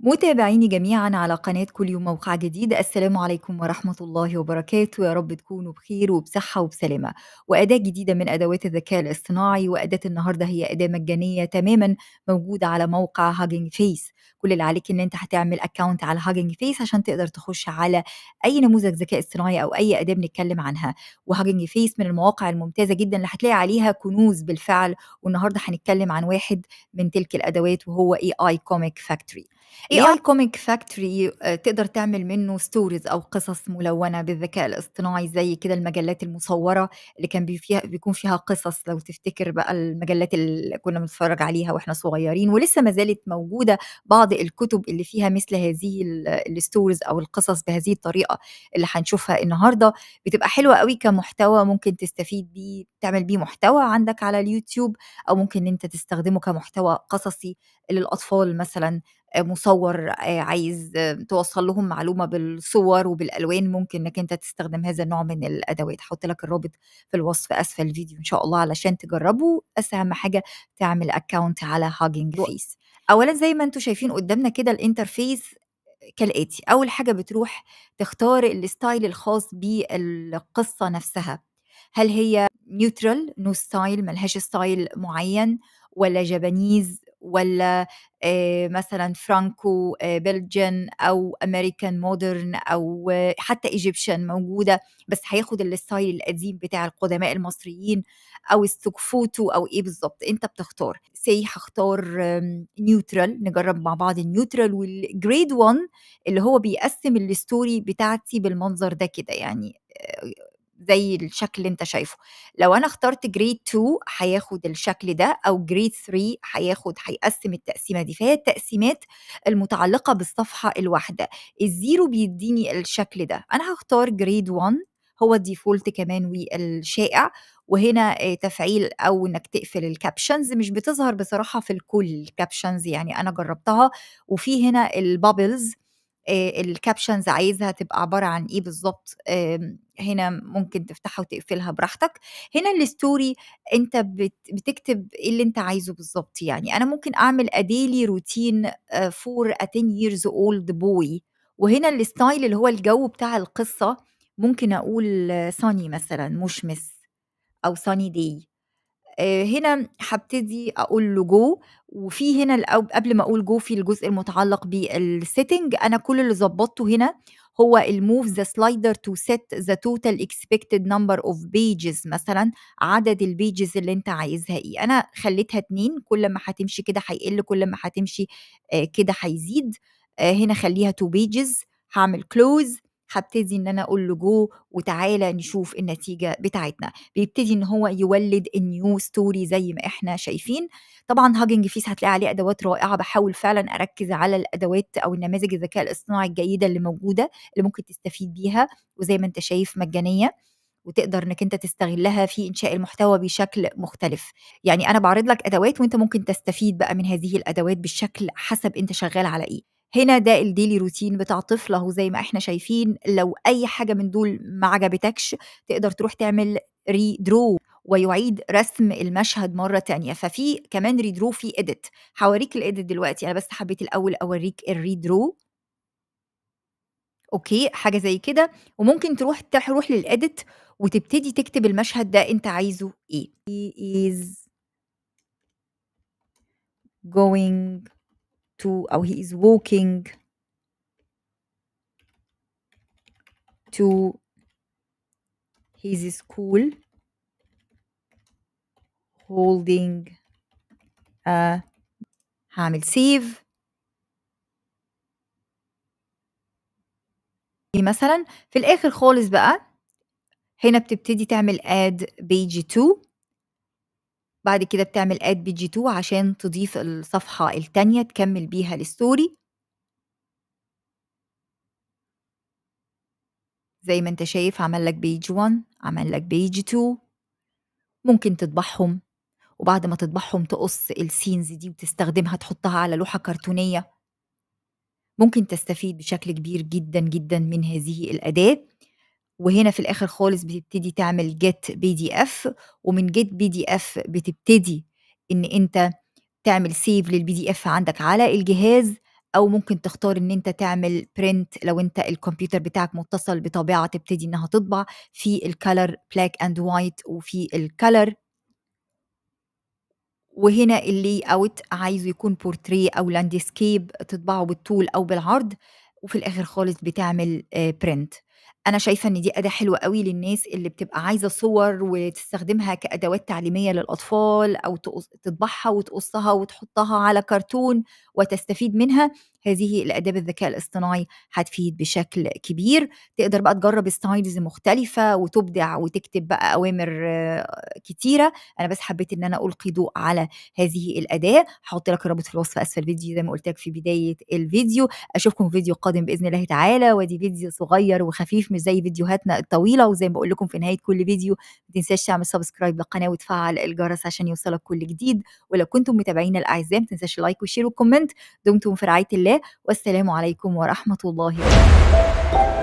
متابعيني جميعا على قناة كل يوم موقع جديد السلام عليكم ورحمة الله وبركاته يا رب تكونوا بخير وبصحة وبسلامة وأداة جديدة من أدوات الذكاء الاصطناعي وأداة النهاردة هي أداة مجانية تماما موجودة على موقع هاجينج فيس كل اللي عليك ان انت هتعمل اكونت على هاجينج فيس عشان تقدر تخش على اي نموذج ذكاء اصطناعي او اي اداه بنتكلم عنها وهاجينج فيس من المواقع الممتازه جدا اللي هتلاقي عليها كنوز بالفعل والنهارده هنتكلم عن واحد من تلك الادوات وهو اي اي كوميك فاكتوري اي كوميك فاكتوري تقدر تعمل منه ستوريز أو قصص ملونة بالذكاء الاصطناعي زي كده المجلات المصورة اللي كان فيها بيكون فيها قصص لو تفتكر بقى المجلات اللي كنا بنتفرج عليها واحنا صغيرين ولسه ما زالت موجودة بعض الكتب اللي فيها مثل هذه الستوريز أو القصص بهذه الطريقة اللي هنشوفها النهاردة بتبقى حلوة قوي كمحتوى ممكن تستفيد بيه تعمل بيه محتوى عندك على اليوتيوب أو ممكن أنت تستخدمه كمحتوى قصصي للأطفال مثلا آه، مصور آه، عايز آه، توصل لهم معلومه بالصور وبالالوان ممكن انك انت تستخدم هذا النوع من الادوات هحط لك الرابط في الوصف اسفل الفيديو ان شاء الله علشان تجربه بس اهم حاجه تعمل اكونت على هاجنج فيس اولا زي ما انتم شايفين قدامنا كده الانترفيس كالاتي اول حاجه بتروح تختار الستايل الخاص بالقصه نفسها هل هي نيوترال نو ستايل ملهاش ستايل معين ولا جابانيز ولا مثلا فرانكو بلجن او امريكان مودرن او حتى ايجيبشن موجوده بس هياخد الستايل القديم بتاع القدماء المصريين او السكفوتو او ايه بالظبط انت بتختار سي هختار نيوترال آمم، نجرب مع بعض النيوترال والجريد 1 اللي هو بيقسم الستوري بتاعتي بالمنظر ده كده يعني زي الشكل اللي انت شايفه لو انا اخترت جريد 2 هياخد الشكل ده او جريد 3 هياخد هيقسم التقسيمه دي فهي التقسيمات المتعلقه بالصفحه الواحده الزيرو بيديني الشكل ده انا هختار جريد 1 هو الديفولت كمان والشائع وهنا آه، تفعيل او انك تقفل الكابشنز مش بتظهر بصراحه في الكل الكابشنز يعني انا جربتها وفي هنا البابلز الكابشنز عايزها تبقى عباره عن ايه بالظبط آمم، هنا ممكن تفتحها وتقفلها براحتك هنا الستوري انت بتكتب ايه اللي انت عايزه بالظبط يعني انا ممكن اعمل اديلي روتين فور 10 years old boy وهنا الستايل اللي هو الجو بتاع القصه ممكن اقول ساني مثلا مشمس او صاني داي هنا هبتدي اقول له جو وفي هنا قبل ما اقول جو في الجزء المتعلق بالسيتنج انا كل اللي ظبطته هنا هو الموف ذا سلايدر تو سيت ذا توتال اكسبكتد نمبر اوف بيجز مثلا عدد البيجز اللي انت عايزها ايه انا خليتها اتنين كل ما هتمشي كده هيقل كل ما هتمشي كده هيزيد هنا خليها تو بيجز هعمل كلوز هبتدي ان انا اقول له جو وتعالى نشوف النتيجه بتاعتنا بيبتدي ان هو يولد النيو ستوري زي ما احنا شايفين طبعا هاجنج فيس هتلاقي عليه ادوات رائعه بحاول فعلا اركز على الادوات او النماذج الذكاء الاصطناعي الجيده اللي موجوده اللي ممكن تستفيد بيها وزي ما انت شايف مجانيه وتقدر انك انت تستغلها في انشاء المحتوى بشكل مختلف يعني انا بعرض لك ادوات وانت ممكن تستفيد بقى من هذه الادوات بالشكل حسب انت شغال على ايه هنا ده الديلي روتين بتاع طفله زي ما احنا شايفين لو اي حاجه من دول ما عجبتكش تقدر تروح تعمل درو ويعيد رسم المشهد مرة تانية ففي كمان ريدرو في اديت هوريك الاديت دلوقتي انا بس حبيت الاول اوريك الريدرو اوكي حاجة زي كده وممكن تروح تروح للاديت وتبتدي تكتب المشهد ده انت عايزه ايه He is going to أو he is walking to his school holding a هعمل save مثلا في الآخر خالص بقى هنا بتبتدي تعمل add page 2 بعد كده بتعمل اد بي جي 2 عشان تضيف الصفحة التانية تكمل بيها الستوري زي ما انت شايف عمل لك بيج 1 عمل لك بيج 2 ممكن تطبعهم وبعد ما تطبعهم تقص السينز دي وتستخدمها تحطها على لوحة كرتونية ممكن تستفيد بشكل كبير جدا جدا من هذه الأداة وهنا في الاخر خالص بتبتدي تعمل جيت بي دي اف ومن جيت بي دي اف بتبتدي ان انت تعمل سيف للبي دي اف عندك على الجهاز او ممكن تختار ان انت تعمل برنت لو انت الكمبيوتر بتاعك متصل بطبيعه تبتدي انها تطبع في الكالر بلاك اند وايت وفي الكالر وهنا اللي اوت عايزه يكون بورتري او لاندسكيب تطبعه بالطول او بالعرض وفي الاخر خالص بتعمل برنت آه، انا شايفه ان دي اداه حلوه قوي للناس اللي بتبقى عايزه صور وتستخدمها كادوات تعليميه للاطفال او تطبعها وتقصها وتحطها على كرتون وتستفيد منها هذه الاداه بالذكاء الاصطناعي هتفيد بشكل كبير تقدر بقى تجرب ستايلز مختلفه وتبدع وتكتب بقى اوامر آه، كتيره انا بس حبيت ان انا القي ضوء على هذه الاداه هحط لك الرابط في الوصف اسفل الفيديو زي ما قلت لك في بدايه الفيديو اشوفكم في فيديو قادم باذن الله تعالى ودي فيديو صغير وخفيف مش زي فيديوهاتنا الطويله وزي ما بقول لكم في نهايه كل فيديو ما تنساش تعمل سبسكرايب للقناه وتفعل الجرس عشان يوصلك كل جديد ولو كنتم متابعينا الاعزاء ما تنساش اللايك والشير والكومنت دمتم في رعايه الله الله والسلام عليكم ورحمة الله وبركاته